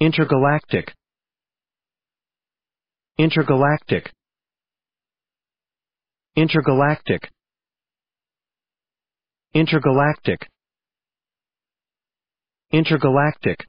Intergalactic Intergalactic Intergalactic Intergalactic Intergalactic